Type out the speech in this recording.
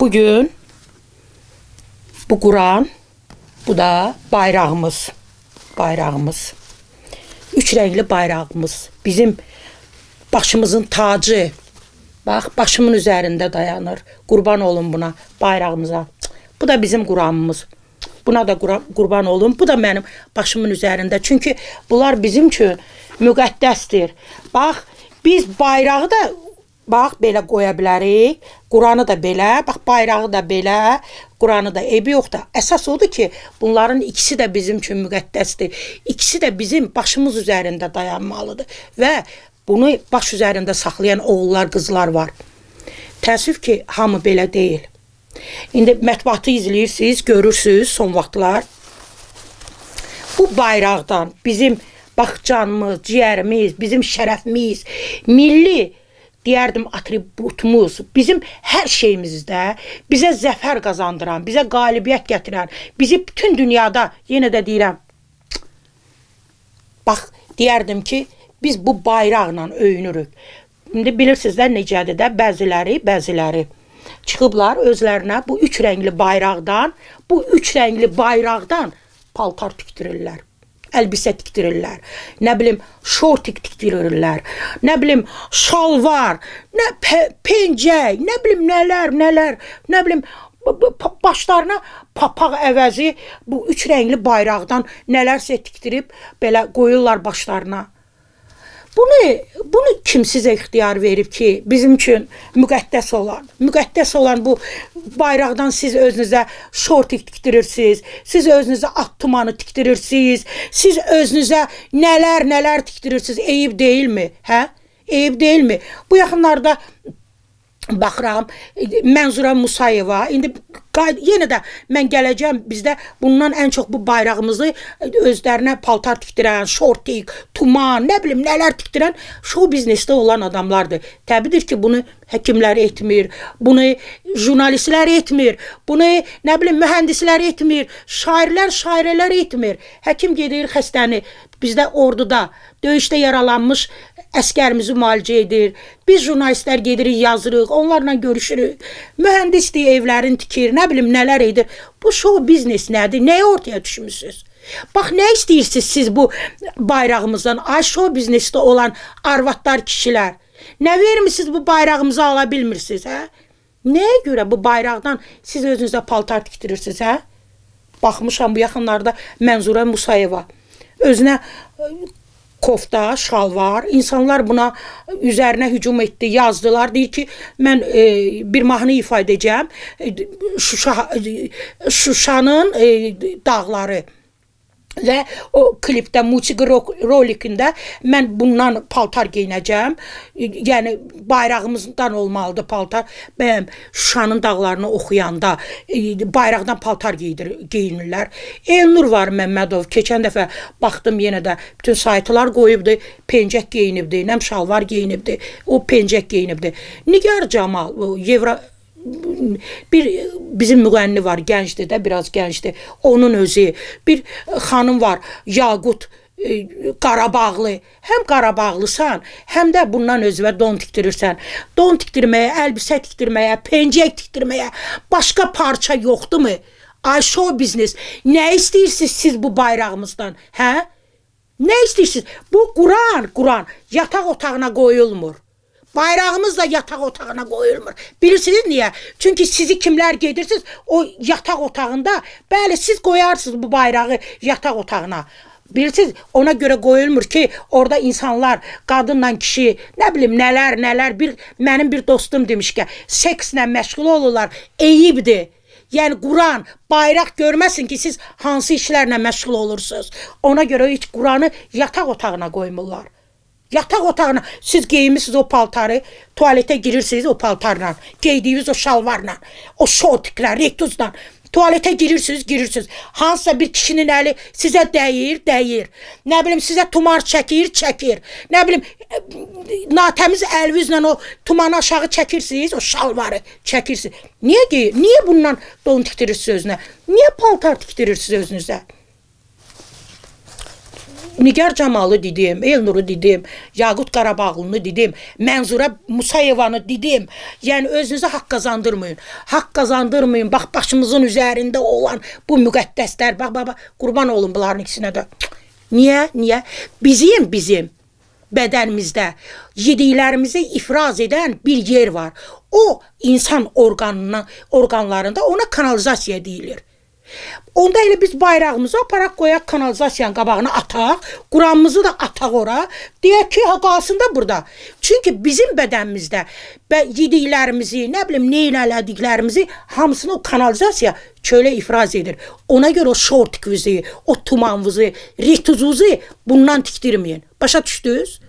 Bugün bu Quran, bu da bayrağımız. Bayrağımız. Üç rəngli bayrağımız. Bizim başımızın tacı. Bax, başımın üzərində dayanır. Qurban olun buna, bayrağımıza. Bu da bizim Quranımız. Buna da qurban olun. Bu da mənim başımın üzərində. Çünki bunlar bizim üçün müqəddəsdir. Bax, biz bayrağı da Bax, belə qoya bilərik. Quranı da belə, bax bayrağı da belə, Quranı da eybi yoxdur. Əsas odur ki, bunların ikisi də bizim üçün müqəddəsdir. İkisi də bizim başımız üzərində dayanmalıdır və bunu baş üzərində saxlayan oğullar, qızlar var. Təəssüf ki, hamı belə deyil. İndi mətbuatı izləyirsiniz, görürsüz son vaxtlar. Bu bayraqdan bizim bax canımız, ciyərimiz, bizim şərəfimiz, milli deyərdim atributumuz, bizim hər şeyimizdə bizə zəfər qazandıran, bizə qalibiyyət gətirən, bizi bütün dünyada yenə də deyirəm. Bax, deyərdim ki, biz bu bayraqla öyünürük. İndi bilirsiniz də necədir də bəziləri, bəziləri çıxıblar özlərinə bu üç rəngli bayraqdan, bu üç rəngli bayraqdan paltar tikdirirlər əlbisə tikdirirlər. Nə bilim, şortik tikdirirlər. Nə bilim, şalvar, nə pe pencək, nə bilim nələr, nələr, nə bilim başlarına papaq əvəzi bu üç rəngli bayraqdan nələrsə tikdirib belə qoyurlar başlarına. Bunu bunu kim sizə ixtiyar verib ki, bizim üçün müqəddəs olan, müqəddəs olan bu bayraqdan siz özünüzə şortik tikdirirsiniz, siz özünüzə at tumanı tikdirirsiniz, siz özünüzə nələr-nələr tikdirirsiniz, eyib deyilmi? Hə? Eyib deyilmi? Bu yaxınlarda baxıram. Mənzura Musayeva. İndi yenə də mən gələcəm bizdə bundan ən çox bu bayrağımızı özlərinə paltar tikdirən, şortik, tuman, nə bilim nələr tikdirən şou biznesdə olan adamlardır. Təbiidir ki, bunu həkimlər etmir, bunu jurnalistlər etmir, bunu nə bilim mühəndislər etmir, şairlər, şairələr etmir. Həkim gedir xəstəni bizdə orduda döyüşdə yaralanmış əskərimizi müalicə edir. Biz jurnalistlər gedirik, yazırıq, onlarla görüşürük. Mühəndis deyə evlərin tikir, nə bilim nələr edir. Bu show biznes nədir? Nəyə ortaya düşmüsüz? Bax nə istəyirsiniz siz bu bayrağımızdan? Ay show biznesdə olan arvadlar, kişilər. Nə vermisiniz bu bayrağımızı ala bilmirsiniz, hə? Nəyə görə bu bayraqdan siz özünüzə paltar tikdirirsiniz, hə? Baxmışam bu yaxınlarda Mənzura Musayeva özünə kofta, şalvar. İnsanlar buna üzərinə hücum etdi, yazdılar. Deyir ki, mən e, bir mahnı ifa edəcəm. E, Şuşa e, Şuşanın e, dağları Və o klipdə musiqi rolikində mən bundan paltar geyinəcəm. Yəni bayrağımızdan olmalıdır paltar. Bəyəm Şuşanın dağlarını oxuyanda e, bayraqdan paltar geyidir, geyinirlər. Elnur var Məmmədov keçən dəfə baxdım yenə də bütün saytlar qoyubdu. Pencək geyinibdi, nəm şalvar geyinibdi, o pencək geyinibdi. Nigar Camal Evra bir bizim müğənni var, gəncdir də, biraz gəncdir. Onun özü bir xanım var, Yaqut e, Qarabağlı. Həm Qarabağlısan, həm də bundan özünə don tikdirirsən. Don tikdirməyə, əlbisə tikdirməyə, pencək tikdirməyə başqa parça yoxdurmu? Ay show biznes. Nə istəyirsiniz siz bu bayrağımızdan? Hə? Nə istəyirsiniz? Bu Quran, Quran yataq otağına qoyulmur. Bayrağımız da yataq otağına qoyulmur. Bilirsiniz niyə? Çünki sizi kimlər gedirsiniz o yataq otağında, bəli siz qoyarsınız bu bayrağı yataq otağına. Bilirsiniz, ona görə qoyulmur ki, orada insanlar, qadınla kişi, nə bilim, nələr, nələr. Bir mənim bir dostum demiş ki, sekslə məşğul olurlar, eyibdir. Yəni Quran, bayraq görməsin ki, siz hansı işlərlə məşğul olursunuz. Ona görə heç Quranı yataq otağına qoymurlar. Yataq otağına siz geyimirsiniz o paltarı, tualetə girirsiniz o paltarla, geydiyiniz o şalvarla, o şortiklə, rektuzla. Tualetə girirsiniz, girirsiniz. Hansısa bir kişinin əli sizə dəyir, dəyir. Nə bilim sizə tumar çəkir, çəkir. Nə bilim e, natəmiz əlvizlə o tumanı aşağı çəkirsiniz, o şalvarı çəkirsiniz. Niyə geyir? Niyə bundan don tikdirirsiniz özünə? Niyə paltar tikdirirsiniz özünüzə? Nigar Camalı dedim, Elnuru dedim, Yaqut Qarabağlını dedim, Mənzura Musayevanı dedim. Yəni özünüzə haqq qazandırmayın. Haqq qazandırmayın. Bax başımızın üzərində olan bu müqəddəslər. Bax baba, qurban olun bunların ikisinə də. Niyə? Niyə? Bizim bizim bədənimizdə yediklərimizi ifraz edən bir yer var. O insan orqanına, orqanlarında ona kanalizasiya deyilir. Onda elə biz bayrağımızı aparaq qoyaq kanalizasiyanın qabağına ataq, Quranımızı da ataq ora. Deyək ki, ha qalsın da burada. Çünki bizim bədənimizdə və yediklərimizi, nə bilim, neylədiklərimizi hamısını o kanalizasiya çölə ifraz edir. Ona görə o şort kvizi, o tumanvuzu, rituzuzu bundan tikdirməyin. Başa düşdünüz?